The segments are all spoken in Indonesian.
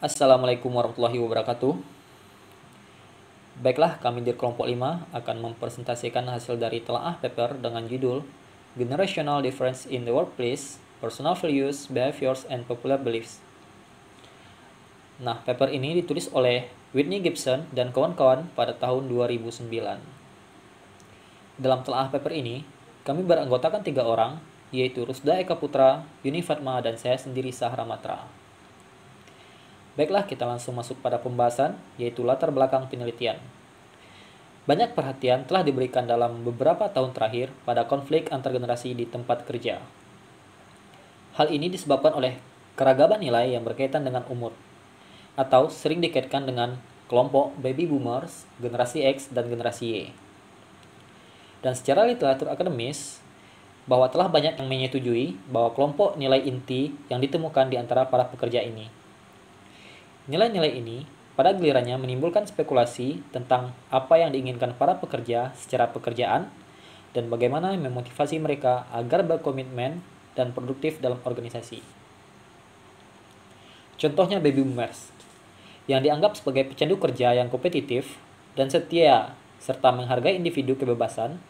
Assalamualaikum warahmatullahi wabarakatuh. Baiklah, kami di kelompok 5 akan mempresentasikan hasil dari telaah paper dengan judul Generational Difference in the Workplace, Personal Values, Behaviors, and Popular Beliefs. Nah, paper ini ditulis oleh Whitney Gibson dan kawan-kawan pada tahun 2009. Dalam telaah paper ini, kami beranggotakan tiga orang, yaitu Rusda Eka Putra, Yuni Fatma, dan saya sendiri Sahra Matra. Baiklah, kita langsung masuk pada pembahasan, yaitu latar belakang penelitian. Banyak perhatian telah diberikan dalam beberapa tahun terakhir pada konflik antar generasi di tempat kerja. Hal ini disebabkan oleh keragaman nilai yang berkaitan dengan umur, atau sering dikaitkan dengan kelompok baby boomers, generasi X, dan generasi Y. Dan secara literatur akademis, bahwa telah banyak yang menyetujui bahwa kelompok nilai inti yang ditemukan di antara para pekerja ini – Nilai-nilai ini pada gelirannya menimbulkan spekulasi tentang apa yang diinginkan para pekerja secara pekerjaan dan bagaimana memotivasi mereka agar berkomitmen dan produktif dalam organisasi. Contohnya baby boomers, yang dianggap sebagai pecandu kerja yang kompetitif dan setia serta menghargai individu kebebasan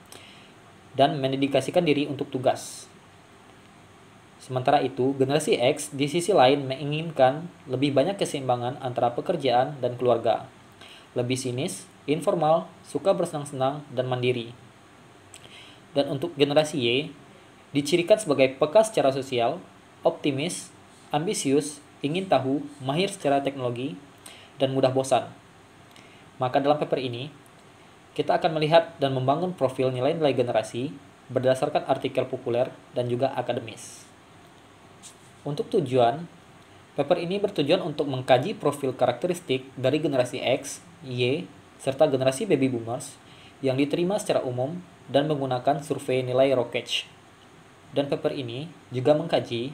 dan mendedikasikan diri untuk tugas. Sementara itu, generasi X di sisi lain menginginkan lebih banyak keseimbangan antara pekerjaan dan keluarga. Lebih sinis, informal, suka bersenang-senang, dan mandiri. Dan untuk generasi Y, dicirikan sebagai peka secara sosial, optimis, ambisius, ingin tahu, mahir secara teknologi, dan mudah bosan. Maka dalam paper ini, kita akan melihat dan membangun profil nilai-nilai generasi berdasarkan artikel populer dan juga akademis. Untuk tujuan, paper ini bertujuan untuk mengkaji profil karakteristik dari generasi X, Y, serta generasi baby boomers yang diterima secara umum dan menggunakan survei nilai Rokech. Dan paper ini juga mengkaji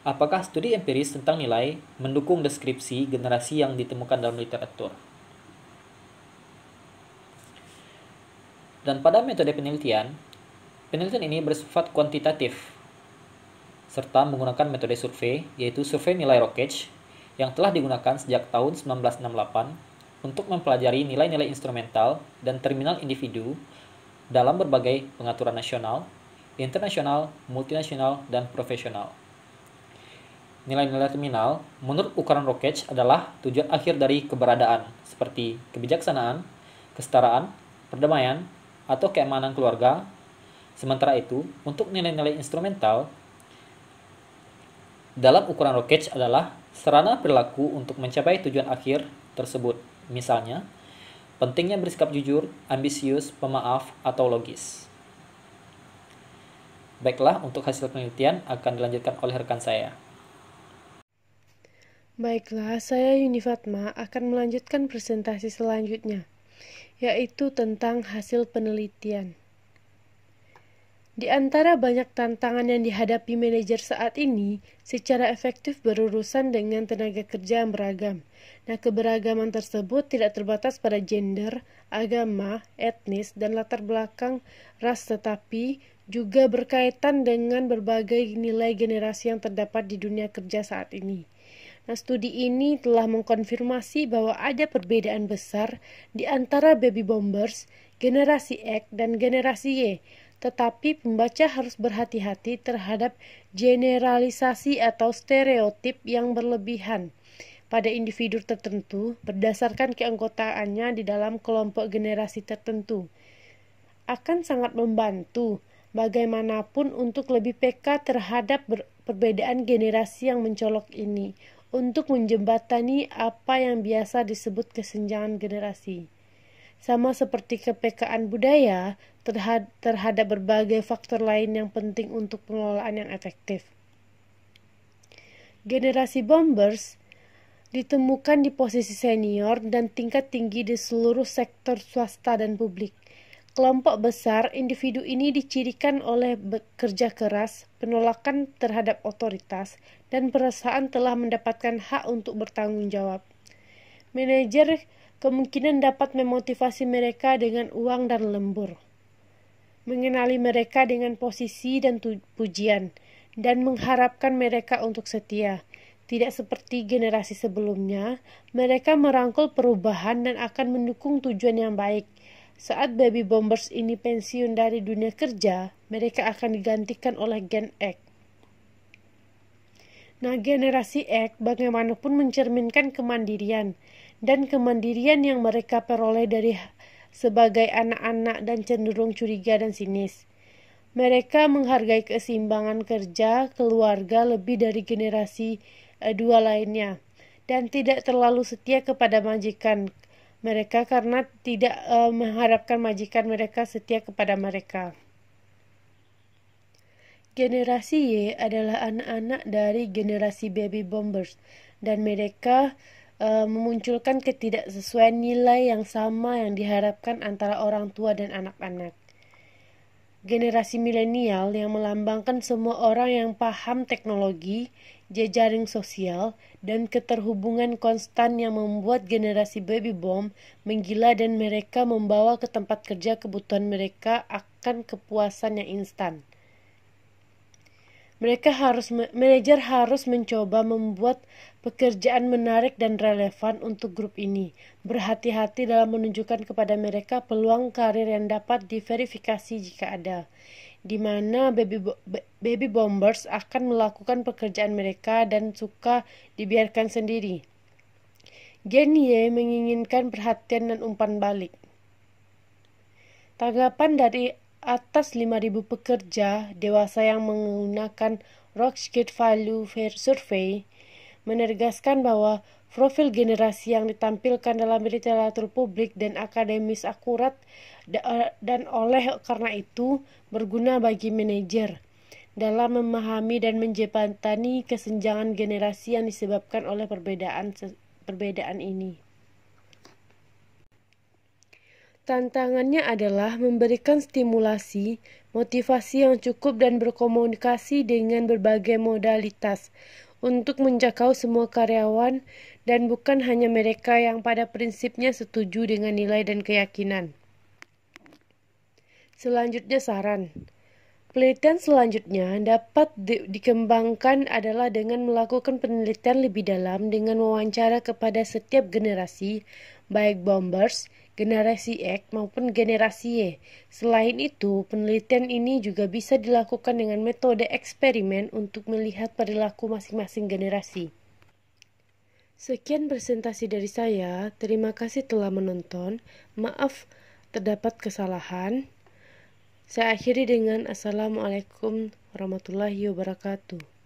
apakah studi empiris tentang nilai mendukung deskripsi generasi yang ditemukan dalam literatur. Dan pada metode penelitian, penelitian ini bersifat kuantitatif serta menggunakan metode survei, yaitu survei nilai Rockage, yang telah digunakan sejak tahun 1968 untuk mempelajari nilai-nilai instrumental dan terminal individu dalam berbagai pengaturan nasional, internasional, multinasional, dan profesional. Nilai-nilai terminal menurut ukuran Rockage adalah tujuan akhir dari keberadaan seperti kebijaksanaan, kesetaraan, perdamaian, atau keamanan keluarga. Sementara itu, untuk nilai-nilai instrumental, dalam ukuran Rockage adalah sarana perilaku untuk mencapai tujuan akhir tersebut. Misalnya, pentingnya bersikap jujur, ambisius, pemaaf, atau logis. Baiklah, untuk hasil penelitian akan dilanjutkan oleh rekan saya. Baiklah, saya Yuni Fatma akan melanjutkan presentasi selanjutnya, yaitu tentang hasil penelitian. Di antara banyak tantangan yang dihadapi manajer saat ini, secara efektif berurusan dengan tenaga kerja yang beragam. Nah, keberagaman tersebut tidak terbatas pada gender, agama, etnis, dan latar belakang ras, tetapi juga berkaitan dengan berbagai nilai generasi yang terdapat di dunia kerja saat ini. Nah, studi ini telah mengkonfirmasi bahwa ada perbedaan besar di antara baby bombers, generasi X, dan generasi Y tetapi pembaca harus berhati-hati terhadap generalisasi atau stereotip yang berlebihan pada individu tertentu berdasarkan keanggotaannya di dalam kelompok generasi tertentu. Akan sangat membantu bagaimanapun untuk lebih peka terhadap perbedaan generasi yang mencolok ini untuk menjembatani apa yang biasa disebut kesenjangan generasi. Sama seperti kepekaan budaya, terhadap berbagai faktor lain yang penting untuk pengelolaan yang efektif. Generasi bombers ditemukan di posisi senior dan tingkat tinggi di seluruh sektor swasta dan publik. Kelompok besar individu ini dicirikan oleh bekerja keras, penolakan terhadap otoritas, dan perasaan telah mendapatkan hak untuk bertanggung jawab. Manajer kemungkinan dapat memotivasi mereka dengan uang dan lembur mengenali mereka dengan posisi dan pujian, dan mengharapkan mereka untuk setia. Tidak seperti generasi sebelumnya, mereka merangkul perubahan dan akan mendukung tujuan yang baik. Saat baby bombers ini pensiun dari dunia kerja, mereka akan digantikan oleh Gen X. Nah, generasi X bagaimanapun mencerminkan kemandirian dan kemandirian yang mereka peroleh dari sebagai anak-anak dan cenderung curiga dan sinis. Mereka menghargai keseimbangan kerja keluarga lebih dari generasi eh, dua lainnya dan tidak terlalu setia kepada majikan mereka karena tidak uh, mengharapkan majikan mereka setia kepada mereka. Generasi Y adalah anak-anak dari generasi baby boomers dan mereka Eh, memunculkan ketidaksesuaian nilai yang sama yang diharapkan antara orang tua dan anak-anak. Generasi milenial yang melambangkan semua orang yang paham teknologi, jejaring sosial, dan keterhubungan konstan yang membuat generasi baby boom menggila dan mereka membawa ke tempat kerja kebutuhan mereka akan kepuasan yang instan. Mereka harus manajer harus mencoba membuat pekerjaan menarik dan relevan untuk grup ini. Berhati-hati dalam menunjukkan kepada mereka peluang karir yang dapat diverifikasi jika ada. Di mana baby, bo baby bombers akan melakukan pekerjaan mereka dan suka dibiarkan sendiri. Gen Y menginginkan perhatian dan umpan balik. Tanggapan dari atas 5.000 pekerja dewasa yang menggunakan Rockskate Value Fair Survey menegaskan bahwa profil generasi yang ditampilkan dalam literatur publik dan akademis akurat eh, dan oleh karena itu berguna bagi manajer dalam memahami dan menjepantani kesenjangan generasi yang disebabkan oleh perbedaan perbedaan ini. Tantangannya adalah memberikan stimulasi, motivasi yang cukup dan berkomunikasi dengan berbagai modalitas untuk menjangkau semua karyawan dan bukan hanya mereka yang pada prinsipnya setuju dengan nilai dan keyakinan. Selanjutnya saran. Penelitian selanjutnya dapat di dikembangkan adalah dengan melakukan penelitian lebih dalam dengan wawancara kepada setiap generasi, baik bombers, generasi X maupun generasi Y. Selain itu, penelitian ini juga bisa dilakukan dengan metode eksperimen untuk melihat perilaku masing-masing generasi. Sekian presentasi dari saya. Terima kasih telah menonton. Maaf terdapat kesalahan. Saya akhiri dengan Assalamualaikum warahmatullahi wabarakatuh.